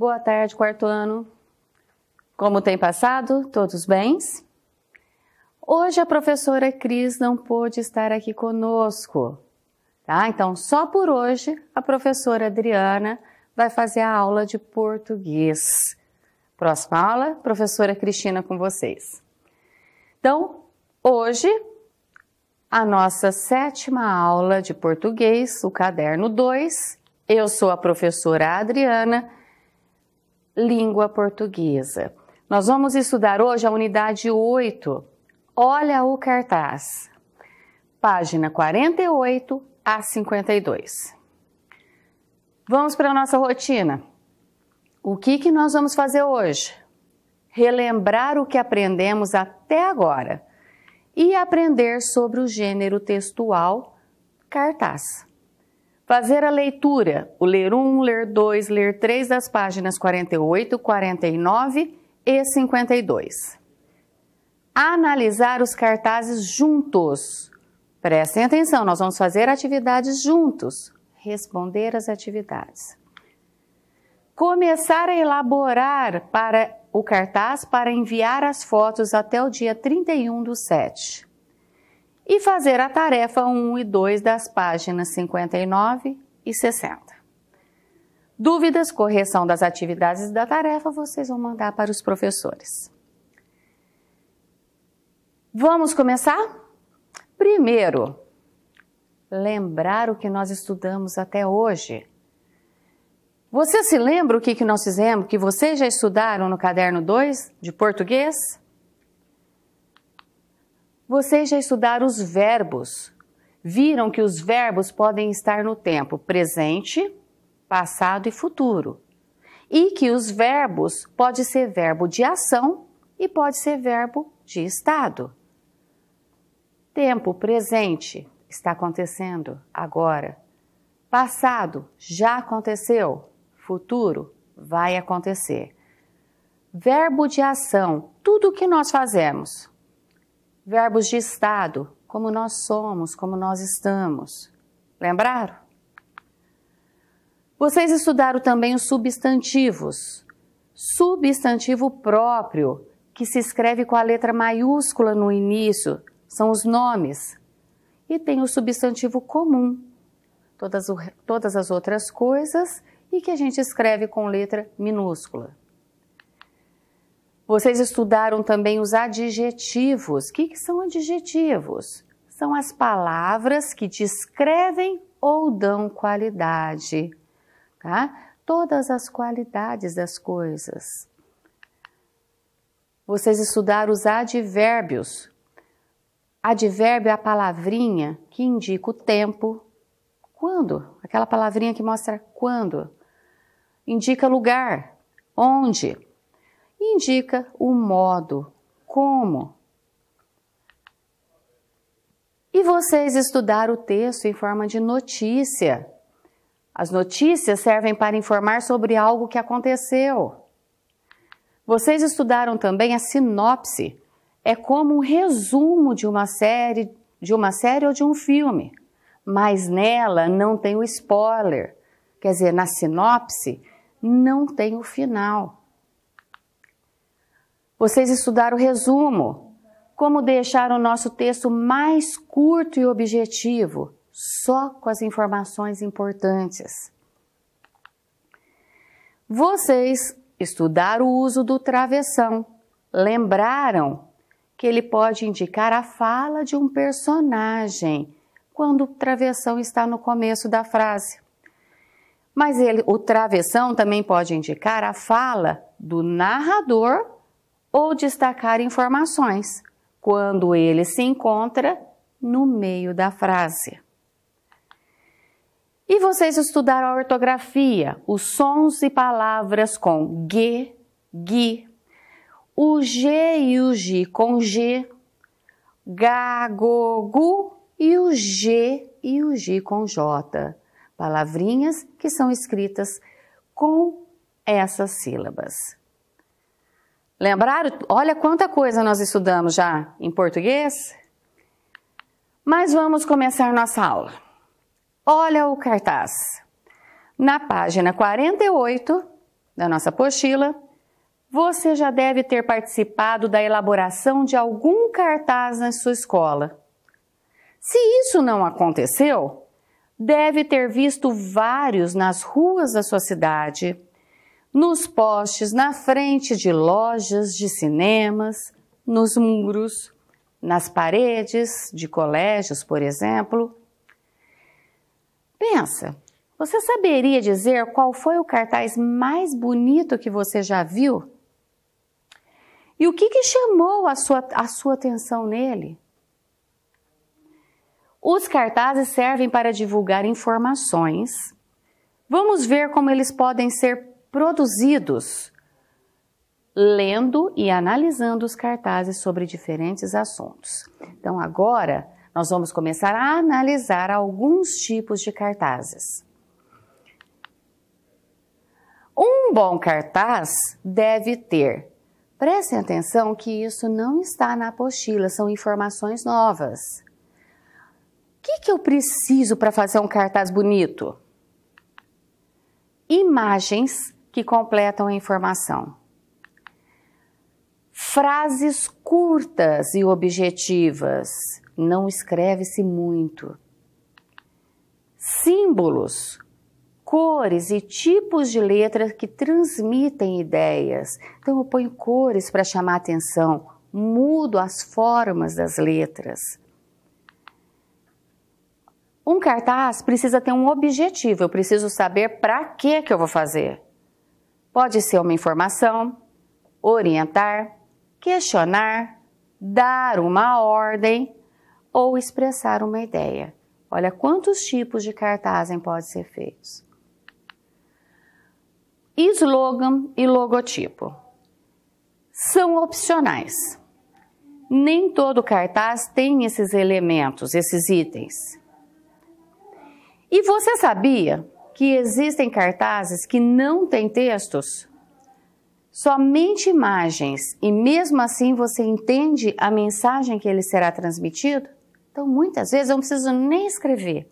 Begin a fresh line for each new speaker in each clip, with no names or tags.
Boa tarde, quarto ano. Como tem passado? Todos bens? Hoje a professora Cris não pôde estar aqui conosco, tá? Então, só por hoje a professora Adriana vai fazer a aula de português. Próxima aula, professora Cristina com vocês. Então, hoje a nossa sétima aula de português, o caderno 2. Eu sou a professora Adriana língua portuguesa. Nós vamos estudar hoje a unidade 8. Olha o cartaz. Página 48 a 52. Vamos para a nossa rotina. O que, que nós vamos fazer hoje? Relembrar o que aprendemos até agora e aprender sobre o gênero textual cartaz. Fazer a leitura, o ler 1, ler 2, ler 3 das páginas 48, 49 e 52. Analisar os cartazes juntos. Prestem atenção, nós vamos fazer atividades juntos. Responder as atividades. Começar a elaborar para o cartaz para enviar as fotos até o dia 31 do 7 e fazer a tarefa 1 e 2 das páginas 59 e 60. Dúvidas, correção das atividades da tarefa, vocês vão mandar para os professores. Vamos começar? Primeiro, lembrar o que nós estudamos até hoje. Você se lembra o que, que nós fizemos, que vocês já estudaram no caderno 2 de português? Vocês já estudaram os verbos. Viram que os verbos podem estar no tempo presente, passado e futuro. E que os verbos pode ser verbo de ação e pode ser verbo de estado. Tempo presente está acontecendo agora. Passado já aconteceu. Futuro vai acontecer. Verbo de ação, tudo o que nós fazemos verbos de estado, como nós somos, como nós estamos. Lembraram? Vocês estudaram também os substantivos. Substantivo próprio, que se escreve com a letra maiúscula no início, são os nomes. E tem o substantivo comum, todas, todas as outras coisas, e que a gente escreve com letra minúscula. Vocês estudaram também os adjetivos. O que, que são adjetivos? São as palavras que descrevem ou dão qualidade, tá? Todas as qualidades das coisas. Vocês estudaram os advérbios. Advérbio é a palavrinha que indica o tempo, quando, aquela palavrinha que mostra quando, indica lugar, onde indica o modo, como. E vocês estudar o texto em forma de notícia. As notícias servem para informar sobre algo que aconteceu. Vocês estudaram também a sinopse. É como um resumo de uma série, de uma série ou de um filme, mas nela não tem o spoiler. Quer dizer, na sinopse não tem o final. Vocês estudaram o resumo, como deixar o nosso texto mais curto e objetivo, só com as informações importantes. Vocês estudaram o uso do travessão, lembraram que ele pode indicar a fala de um personagem quando o travessão está no começo da frase. Mas ele, o travessão também pode indicar a fala do narrador ou destacar informações quando ele se encontra no meio da frase. E vocês estudaram a ortografia, os sons e palavras com G, gui, o G e o G com G, gagogu e o G e o G com J. Palavrinhas que são escritas com essas sílabas. Lembraram? Olha quanta coisa nós estudamos já em português. Mas vamos começar nossa aula. Olha o cartaz. Na página 48 da nossa apostila, você já deve ter participado da elaboração de algum cartaz na sua escola. Se isso não aconteceu, deve ter visto vários nas ruas da sua cidade, nos postes, na frente de lojas, de cinemas, nos muros, nas paredes de colégios, por exemplo. Pensa, você saberia dizer qual foi o cartaz mais bonito que você já viu? E o que, que chamou a sua, a sua atenção nele? Os cartazes servem para divulgar informações. Vamos ver como eles podem ser produzidos lendo e analisando os cartazes sobre diferentes assuntos. Então, agora nós vamos começar a analisar alguns tipos de cartazes. Um bom cartaz deve ter. Prestem atenção que isso não está na apostila, são informações novas. O que, que eu preciso para fazer um cartaz bonito? Imagens que completam a informação. Frases curtas e objetivas. Não escreve-se muito. Símbolos, cores e tipos de letras que transmitem ideias. Então, eu ponho cores para chamar atenção, mudo as formas das letras. Um cartaz precisa ter um objetivo, eu preciso saber para que que eu vou fazer. Pode ser uma informação, orientar, questionar, dar uma ordem ou expressar uma ideia. Olha quantos tipos de cartazem podem ser feitos. Slogan e logotipo são opcionais. Nem todo cartaz tem esses elementos, esses itens. E você sabia que existem cartazes que não têm textos, somente imagens, e mesmo assim você entende a mensagem que ele será transmitido? Então, muitas vezes eu não preciso nem escrever.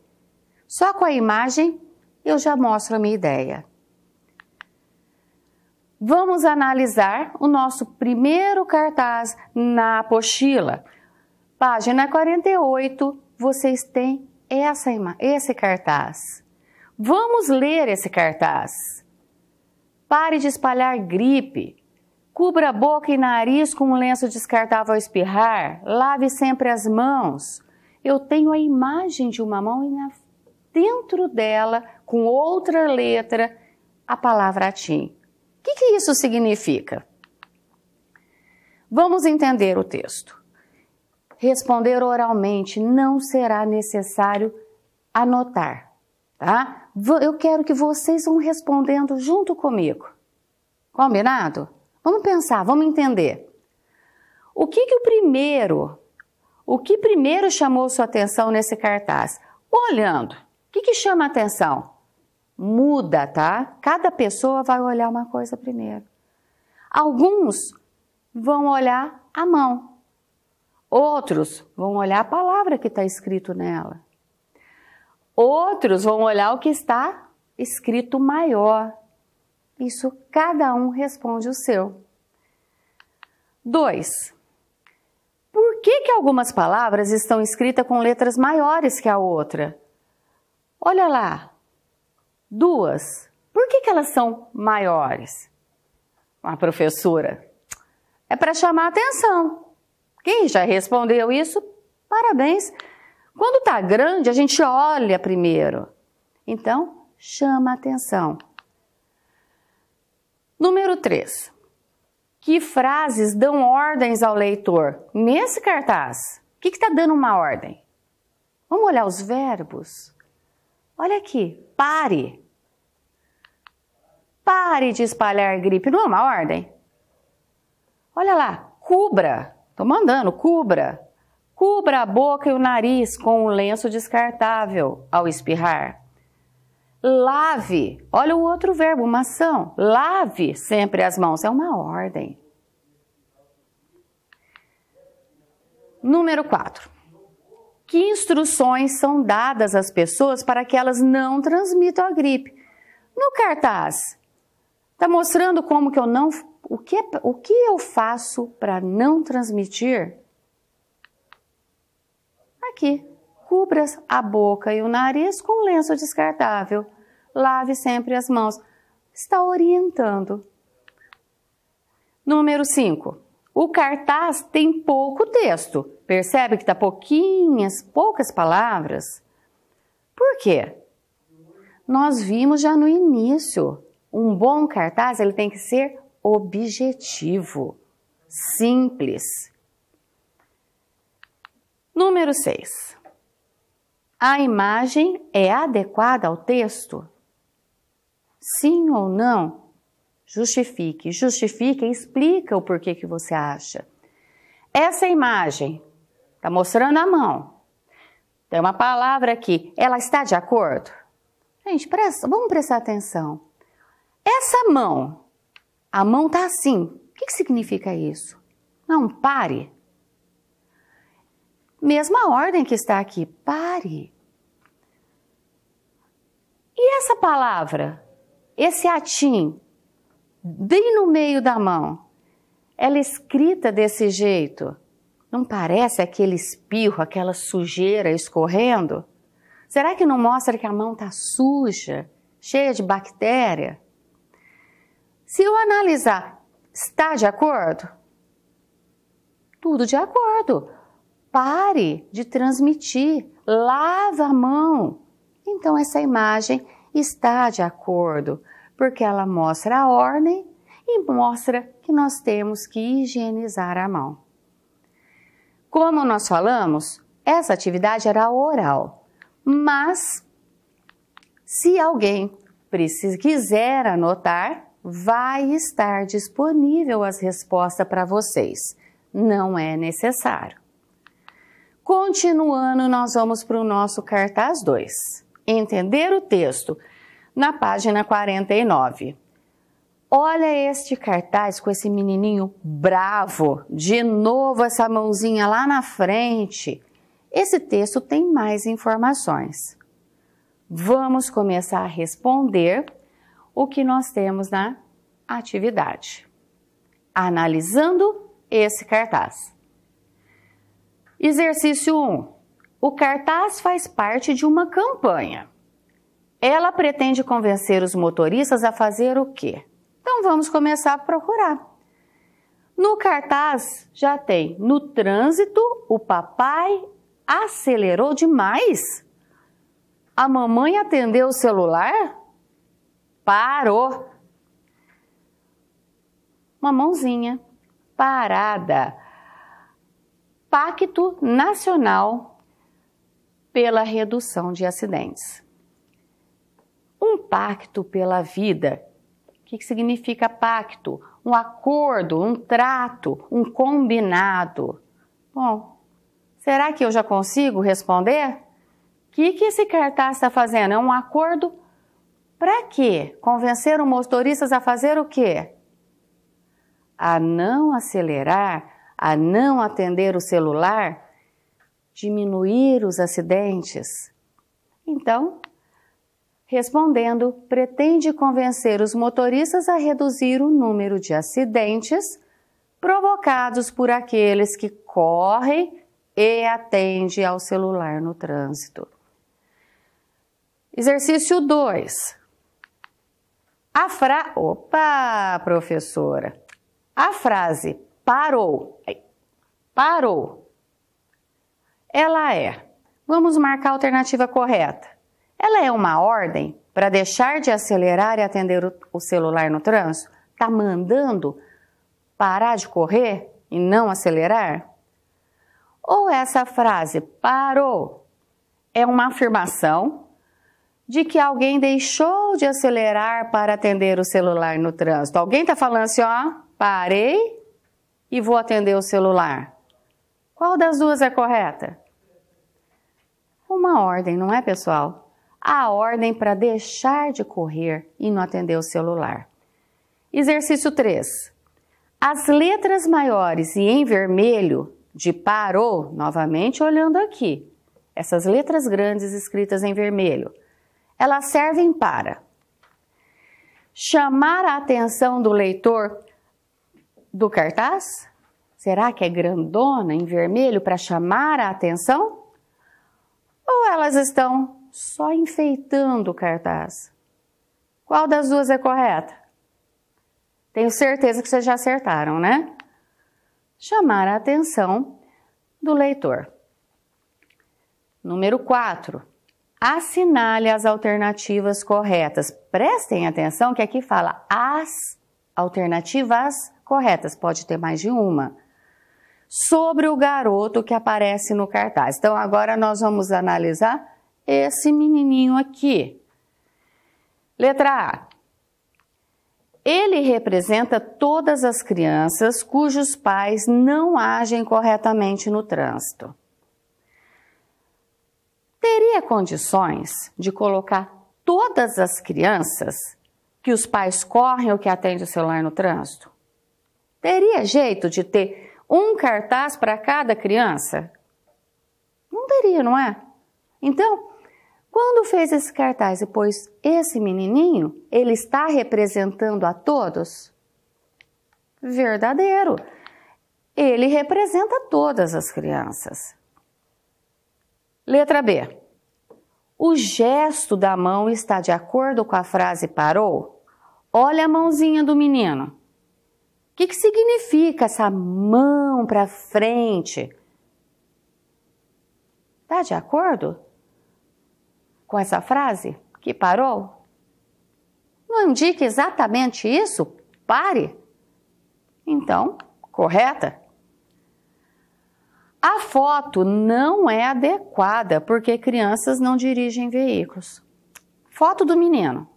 Só com a imagem eu já mostro a minha ideia. Vamos analisar o nosso primeiro cartaz na apostila. Página 48, vocês têm essa, esse cartaz. Vamos ler esse cartaz. Pare de espalhar gripe. Cubra boca e nariz com um lenço descartável ao espirrar. Lave sempre as mãos. Eu tenho a imagem de uma mão e na... dentro dela, com outra letra, a palavra atim. O que, que isso significa? Vamos entender o texto. Responder oralmente não será necessário anotar tá? Eu quero que vocês vão respondendo junto comigo. Combinado? Vamos pensar, vamos entender. O que que o primeiro, o que primeiro chamou sua atenção nesse cartaz? Olhando, o que que chama a atenção? Muda, tá? Cada pessoa vai olhar uma coisa primeiro. Alguns vão olhar a mão. Outros vão olhar a palavra que está escrito nela. Outros vão olhar o que está escrito maior. Isso cada um responde o seu. 2. Por que, que algumas palavras estão escritas com letras maiores que a outra? Olha lá, duas. Por que, que elas são maiores? A ah, professora. É para chamar atenção. Quem já respondeu isso, parabéns. Quando está grande, a gente olha primeiro. Então, chama atenção. Número 3. Que frases dão ordens ao leitor? Nesse cartaz, o que está dando uma ordem? Vamos olhar os verbos? Olha aqui, pare. Pare de espalhar gripe, não é uma ordem? Olha lá, cubra. Estou mandando, cubra. Cubra a boca e o nariz com um lenço descartável ao espirrar. Lave, olha o outro verbo, uma ação. Lave sempre as mãos, é uma ordem. Número 4. Que instruções são dadas às pessoas para que elas não transmitam a gripe? No cartaz, está mostrando como que eu não. O que, o que eu faço para não transmitir? aqui. Cubra a boca e o nariz com lenço descartável. Lave sempre as mãos. Está orientando. Número 5. O cartaz tem pouco texto. Percebe que está pouquinhas, poucas palavras? Por quê? Nós vimos já no início. Um bom cartaz ele tem que ser objetivo, simples. Número 6. A imagem é adequada ao texto? Sim ou não? Justifique, justifique e explica o porquê que você acha. Essa imagem está mostrando a mão. Tem uma palavra aqui. Ela está de acordo? Gente, presta, vamos prestar atenção. Essa mão, a mão está assim. O que, que significa isso? Não, pare. Mesma ordem que está aqui. Pare. E essa palavra, esse atim, bem no meio da mão, ela é escrita desse jeito, não parece aquele espirro, aquela sujeira escorrendo? Será que não mostra que a mão está suja, cheia de bactéria? Se eu analisar, está de acordo? Tudo de acordo. Pare de transmitir, lava a mão. Então essa imagem está de acordo, porque ela mostra a ordem e mostra que nós temos que higienizar a mão. Como nós falamos, essa atividade era oral, mas se alguém precisa, quiser anotar, vai estar disponível as respostas para vocês. Não é necessário. Continuando, nós vamos para o nosso cartaz 2. Entender o texto, na página 49. Olha este cartaz com esse menininho bravo, de novo essa mãozinha lá na frente. Esse texto tem mais informações. Vamos começar a responder o que nós temos na atividade. Analisando esse cartaz. Exercício 1. O cartaz faz parte de uma campanha. Ela pretende convencer os motoristas a fazer o quê? Então vamos começar a procurar. No cartaz já tem: no trânsito, o papai acelerou demais. A mamãe atendeu o celular? Parou. Uma mãozinha parada. Pacto Nacional pela Redução de Acidentes. Um pacto pela vida. O que significa pacto? Um acordo, um trato, um combinado. Bom, será que eu já consigo responder? O que, que esse cartaz está fazendo? É um acordo para quê? Convencer os motoristas a fazer o quê? A não acelerar a não atender o celular, diminuir os acidentes? Então, respondendo, pretende convencer os motoristas a reduzir o número de acidentes provocados por aqueles que correm e atendem ao celular no trânsito. Exercício 2. A fra... Opa, professora. A frase parou. Parou. Ela é. Vamos marcar a alternativa correta. Ela é uma ordem para deixar de acelerar e atender o celular no trânsito? Tá mandando parar de correr e não acelerar? Ou essa frase parou é uma afirmação de que alguém deixou de acelerar para atender o celular no trânsito. Alguém está falando assim, ó, parei e vou atender o celular. Qual das duas é correta? Uma ordem, não é, pessoal? A ordem para deixar de correr e não atender o celular. Exercício 3. As letras maiores e em vermelho de parou, novamente olhando aqui. Essas letras grandes escritas em vermelho, elas servem para chamar a atenção do leitor do cartaz? Será que é grandona em vermelho para chamar a atenção? Ou elas estão só enfeitando o cartaz? Qual das duas é correta? Tenho certeza que vocês já acertaram, né? Chamar a atenção do leitor. Número 4. Assinale as alternativas corretas. Prestem atenção que aqui fala as alternativas corretas corretas, pode ter mais de uma. Sobre o garoto que aparece no cartaz. Então agora nós vamos analisar esse menininho aqui. Letra A. Ele representa todas as crianças cujos pais não agem corretamente no trânsito. Teria condições de colocar todas as crianças que os pais correm ou que atendem o celular no trânsito? Teria jeito de ter um cartaz para cada criança? Não teria, não é? Então, quando fez esse cartaz e pôs esse menininho, ele está representando a todos? Verdadeiro. Ele representa todas as crianças. Letra B. O gesto da mão está de acordo com a frase parou? Olha a mãozinha do menino que, que significa essa mão para frente? Tá de acordo com essa frase que parou? Não indica exatamente isso? Pare. Então, correta? A foto não é adequada porque crianças não dirigem veículos. Foto do menino.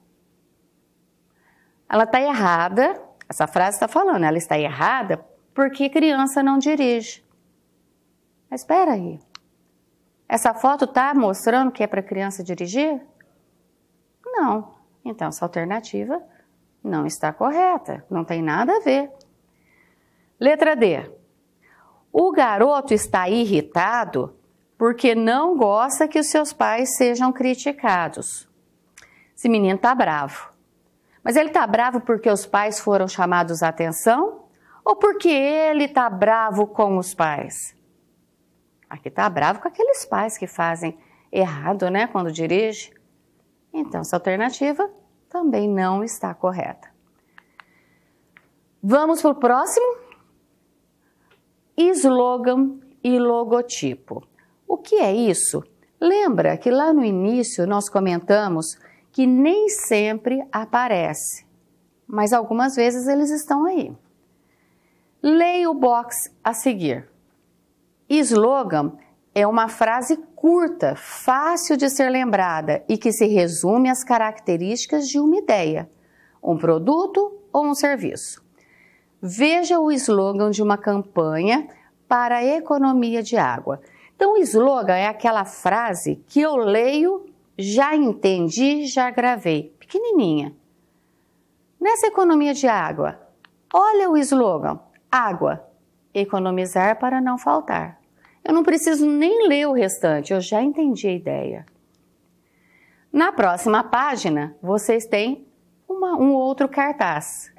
Ela está errada essa frase está falando, ela está errada porque criança não dirige. Mas espera aí. Essa foto está mostrando que é para criança dirigir? Não. Então, essa alternativa não está correta, não tem nada a ver. Letra D. O garoto está irritado porque não gosta que os seus pais sejam criticados. Esse menino está bravo. Mas ele está bravo porque os pais foram chamados a atenção ou porque ele está bravo com os pais? Aqui está bravo com aqueles pais que fazem errado, né, quando dirige. Então, essa alternativa também não está correta. Vamos para o próximo? Slogan e logotipo. O que é isso? Lembra que lá no início nós comentamos que nem sempre aparece, mas algumas vezes eles estão aí. Leia o box a seguir. Slogan é uma frase curta, fácil de ser lembrada e que se resume às características de uma ideia, um produto ou um serviço. Veja o slogan de uma campanha para a economia de água. Então, o slogan é aquela frase que eu leio já entendi, já gravei, pequenininha. Nessa economia de água, olha o slogan: água, economizar para não faltar. Eu não preciso nem ler o restante, eu já entendi a ideia. Na próxima página, vocês têm uma, um outro cartaz.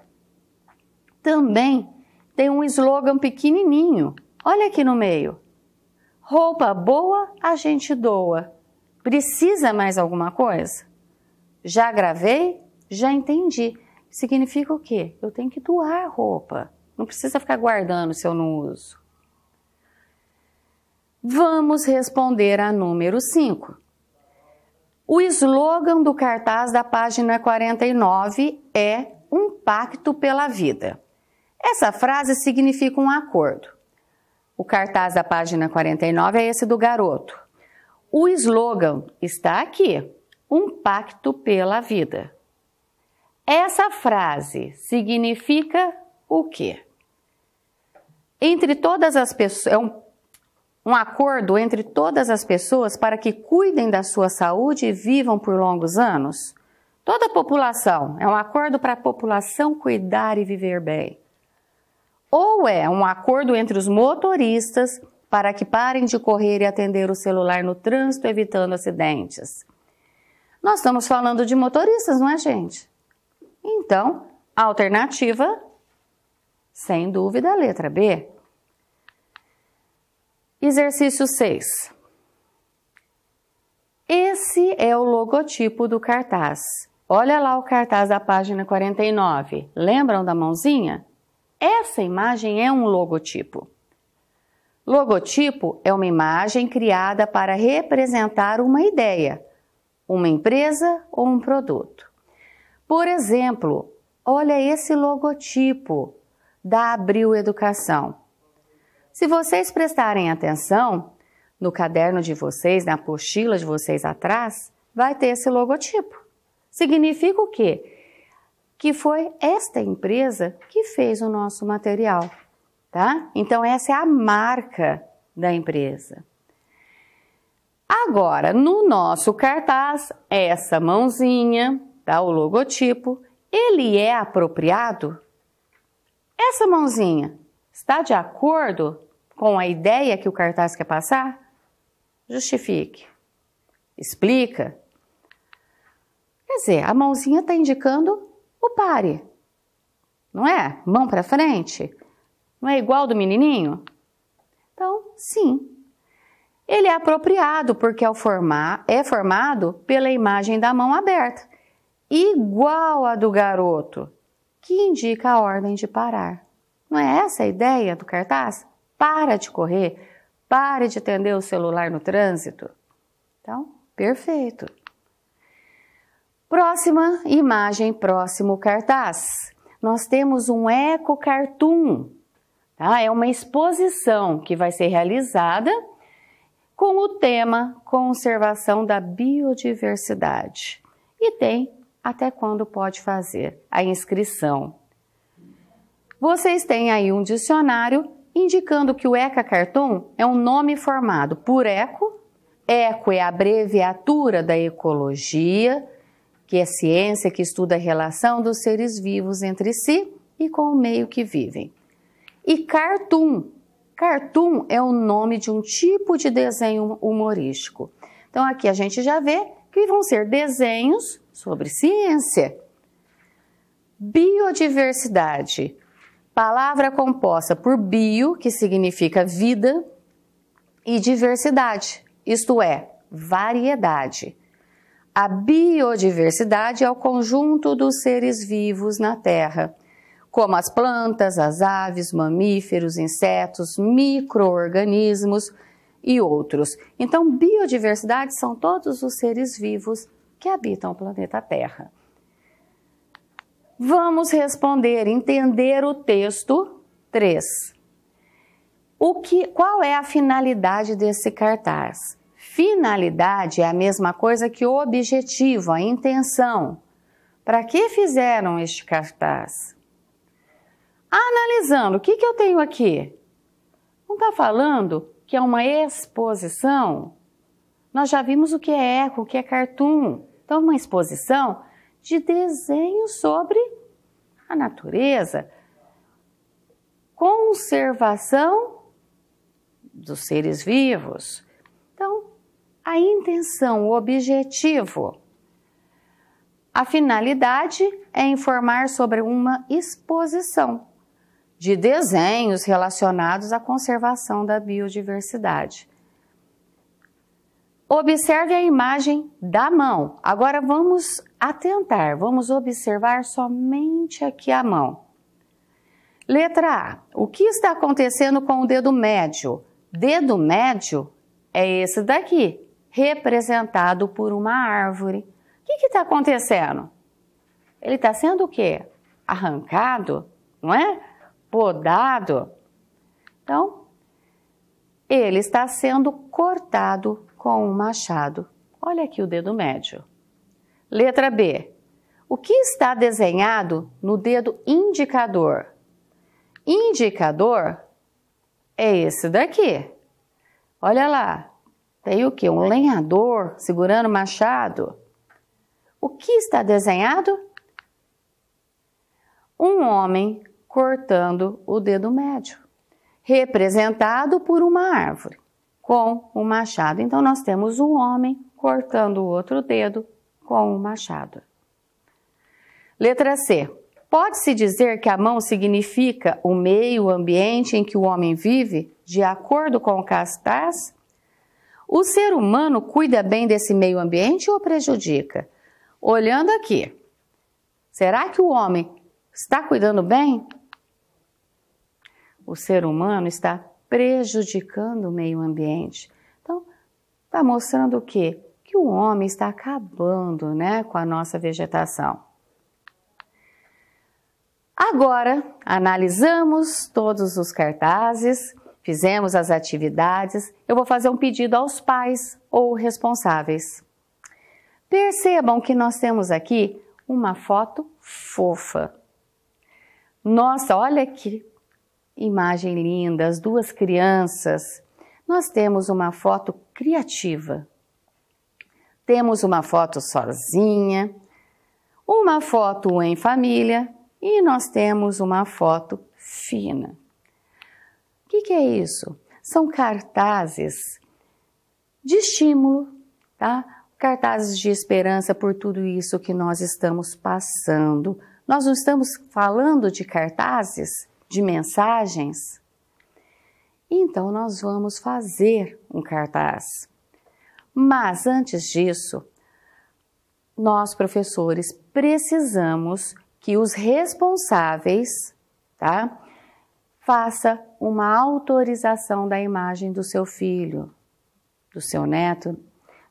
Também tem um slogan pequenininho. Olha aqui no meio. Roupa boa a gente doa. Precisa mais alguma coisa? Já gravei? Já entendi. Significa o quê? Eu tenho que doar roupa. Não precisa ficar guardando se eu não uso. Vamos responder a número 5. O slogan do cartaz da página 49 é Um Pacto pela Vida. Essa frase significa um acordo. O cartaz da página 49 é esse do garoto. O slogan está aqui: um pacto pela vida. Essa frase significa o quê? Entre todas as pessoas, é um, um acordo entre todas as pessoas para que cuidem da sua saúde e vivam por longos anos? Toda a população, é um acordo para a população cuidar e viver bem. Ou é um acordo entre os motoristas para que parem de correr e atender o celular no trânsito, evitando acidentes. Nós estamos falando de motoristas, não é, gente? Então, alternativa, sem dúvida, a letra B. Exercício 6. Esse é o logotipo do cartaz. Olha lá o cartaz da página 49. Lembram da mãozinha? Essa imagem é um logotipo. Logotipo é uma imagem criada para representar uma ideia, uma empresa ou um produto. Por exemplo, olha esse logotipo da Abril Educação. Se vocês prestarem atenção, no caderno de vocês, na apostila de vocês atrás, vai ter esse logotipo. Significa o quê? Que foi esta empresa que fez o nosso material tá? Então essa é a marca da empresa. Agora, no nosso cartaz, essa mãozinha, tá? O logotipo, ele é apropriado? Essa mãozinha está de acordo com a ideia que o cartaz quer passar? Justifique. Explica. Quer dizer, a mãozinha está indicando o pare, não é? Mão para frente. Não é igual do menininho? Então, sim. Ele é apropriado porque é, é formado pela imagem da mão aberta, igual à do garoto, que indica a ordem de parar. Não é essa a ideia do cartaz? Para de correr, pare de atender o celular no trânsito. Então, perfeito. Próxima imagem, próximo cartaz. Nós temos um eco cartoon Tá? É uma exposição que vai ser realizada com o tema Conservação da Biodiversidade. E tem até quando pode fazer a inscrição. Vocês têm aí um dicionário indicando que o ECA Carton é um nome formado por eco. Eco é a abreviatura da ecologia, que é ciência que estuda a relação dos seres vivos entre si e com o meio que vivem. E cartoon. Cartoon é o nome de um tipo de desenho humorístico. Então aqui a gente já vê que vão ser desenhos sobre ciência. Biodiversidade. Palavra composta por bio, que significa vida, e diversidade, isto é, variedade. A biodiversidade é o conjunto dos seres vivos na Terra como as plantas, as aves, mamíferos, insetos, microorganismos e outros. Então, biodiversidade são todos os seres vivos que habitam o planeta Terra. Vamos responder, entender o texto 3. O que, qual é a finalidade desse cartaz? Finalidade é a mesma coisa que o objetivo, a intenção. Para que fizeram este cartaz? analisando o que, que eu tenho aqui. Não está falando que é uma exposição? Nós já vimos o que é eco, o que é cartoon. Então, uma exposição de desenho sobre a natureza, conservação dos seres vivos. Então, a intenção, o objetivo, a finalidade é informar sobre uma exposição de desenhos relacionados à conservação da biodiversidade. Observe a imagem da mão. Agora vamos atentar, vamos observar somente aqui a mão. Letra A. O que está acontecendo com o dedo médio? Dedo médio é esse daqui, representado por uma árvore. O que está acontecendo? Ele está sendo o quê? Arrancado, não é? podado, então ele está sendo cortado com um machado. Olha aqui o dedo médio. Letra B. O que está desenhado no dedo indicador? Indicador é esse daqui. Olha lá, tem o que? Um lenhador segurando machado. O que está desenhado? Um homem cortando o dedo médio, representado por uma árvore com o um machado. Então, nós temos um homem cortando o outro dedo com o um machado. Letra C. Pode-se dizer que a mão significa o meio, ambiente em que o homem vive, de acordo com Castas? O ser humano cuida bem desse meio ambiente ou prejudica? Olhando aqui, será que o homem está cuidando bem? o ser humano está prejudicando o meio ambiente. Então, está mostrando o quê? Que o homem está acabando né, com a nossa vegetação. Agora, analisamos todos os cartazes, fizemos as atividades. Eu vou fazer um pedido aos pais ou responsáveis. Percebam que nós temos aqui uma foto fofa. Nossa, olha que imagem linda, as duas crianças. Nós temos uma foto criativa. Temos uma foto sozinha, uma foto em família e nós temos uma foto fina. O que, que, é isso? São cartazes de estímulo, tá? Cartazes de esperança por tudo isso que nós estamos passando. Nós não estamos falando de cartazes de mensagens, então nós vamos fazer um cartaz. Mas antes disso, nós professores precisamos que os responsáveis, tá? Faça uma autorização da imagem do seu filho, do seu neto.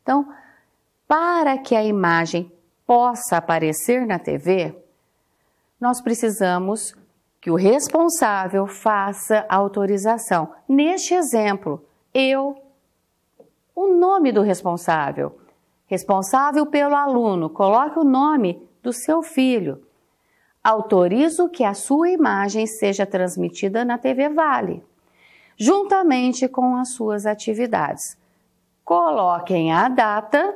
Então, para que a imagem possa aparecer na TV, nós precisamos que o responsável faça a autorização. Neste exemplo, eu, o nome do responsável. Responsável pelo aluno, coloque o nome do seu filho. Autorizo que a sua imagem seja transmitida na TV Vale, juntamente com as suas atividades. Coloquem a data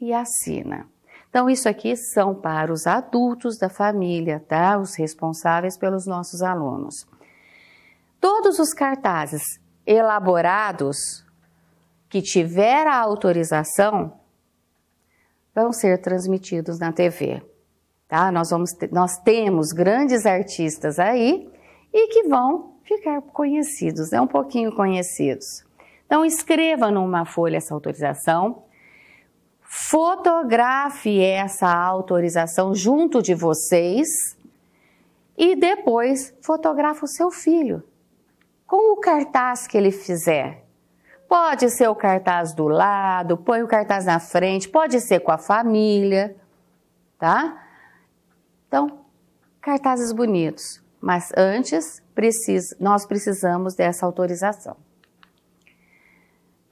e assina. Então, isso aqui são para os adultos da família, tá? Os responsáveis pelos nossos alunos. Todos os cartazes elaborados que tiver a autorização vão ser transmitidos na TV. Tá? Nós, vamos nós temos grandes artistas aí e que vão ficar conhecidos, né? um pouquinho conhecidos. Então, escreva numa folha essa autorização, fotografe essa autorização junto de vocês e depois fotografe o seu filho com o cartaz que ele fizer. Pode ser o cartaz do lado, põe o cartaz na frente, pode ser com a família, tá? Então, cartazes bonitos, mas antes precisa, nós precisamos dessa autorização.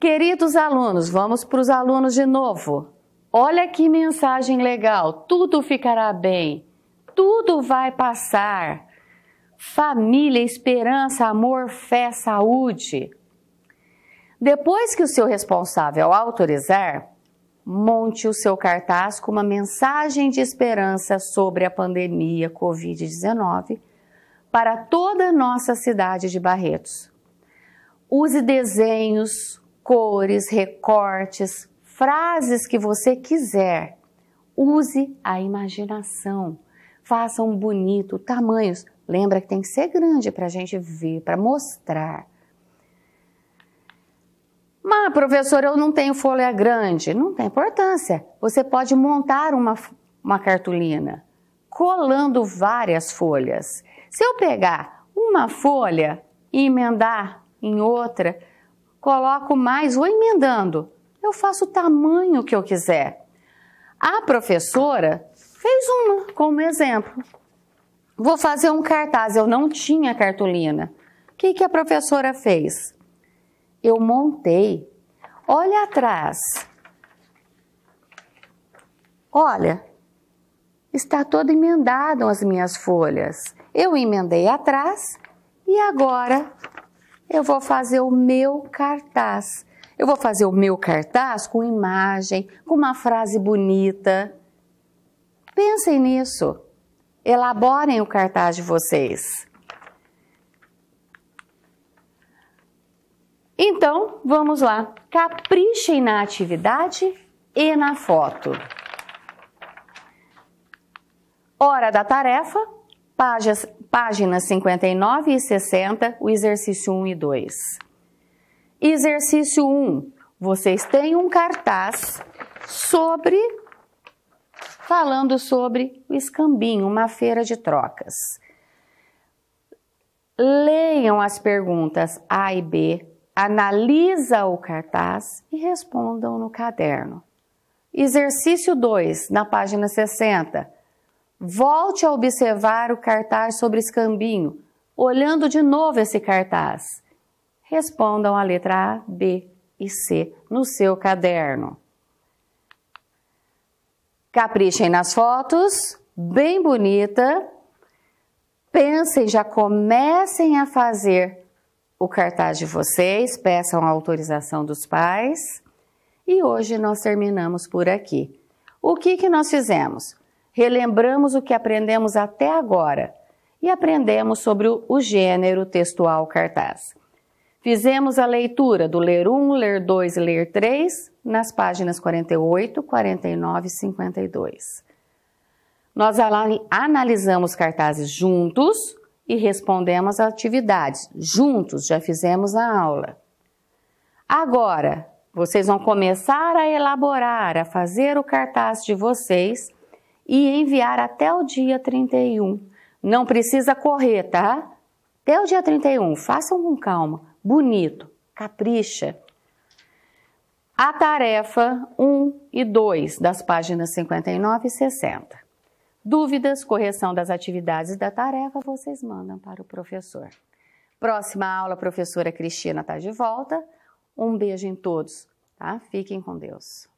Queridos alunos, vamos para os alunos de novo. Olha que mensagem legal! Tudo ficará bem, tudo vai passar. Família, esperança, amor, fé, saúde. Depois que o seu responsável autorizar, monte o seu cartaz com uma mensagem de esperança sobre a pandemia Covid-19 para toda a nossa cidade de Barretos. Use desenhos, cores, recortes, frases que você quiser. Use a imaginação. Faça um bonito, tamanhos. Lembra que tem que ser grande para a gente ver, para mostrar. Mas, professor, eu não tenho folha grande. Não tem importância. Você pode montar uma, uma cartolina colando várias folhas. Se eu pegar uma folha e emendar em outra, coloco mais, vou emendando. Eu faço o tamanho que eu quiser. A professora fez uma como exemplo. Vou fazer um cartaz, eu não tinha cartolina. O que, que a professora fez? Eu montei. Olha atrás. Olha, está todo emendado as minhas folhas. Eu emendei atrás e agora eu vou fazer o meu cartaz. Eu vou fazer o meu cartaz com imagem, com uma frase bonita. Pensem nisso. Elaborem o cartaz de vocês. Então, vamos lá. Caprichem na atividade e na foto. Hora da tarefa, páginas, páginas 59 e 60, o exercício 1 e 2. Exercício 1. Vocês têm um cartaz sobre falando sobre o escambinho, uma feira de trocas. Leiam as perguntas A e B, analisa o cartaz e respondam no caderno. Exercício 2, na página 60. Volte a observar o cartaz sobre escambinho, olhando de novo esse cartaz. Respondam a letra A, B e C no seu caderno. Caprichem nas fotos, bem bonita. Pensem, já comecem a fazer o cartaz de vocês, peçam a autorização dos pais. E hoje nós terminamos por aqui. O que, que nós fizemos? relembramos o que aprendemos até agora e aprendemos sobre o gênero textual cartaz. Fizemos a leitura do Ler 1, Ler 2 e Ler 3 nas páginas 48, 49 e 52. Nós analisamos cartazes juntos e respondemos atividades. Juntos já fizemos a aula. Agora, vocês vão começar a elaborar, a fazer o cartaz de vocês e enviar até o dia 31. Não precisa correr, tá? Até o dia 31, façam com calma, bonito, capricha. A tarefa 1 e 2 das páginas 59 e 60. Dúvidas, correção das atividades da tarefa, vocês mandam para o professor. Próxima aula, a professora Cristina está de volta. Um beijo em todos, tá? Fiquem com Deus.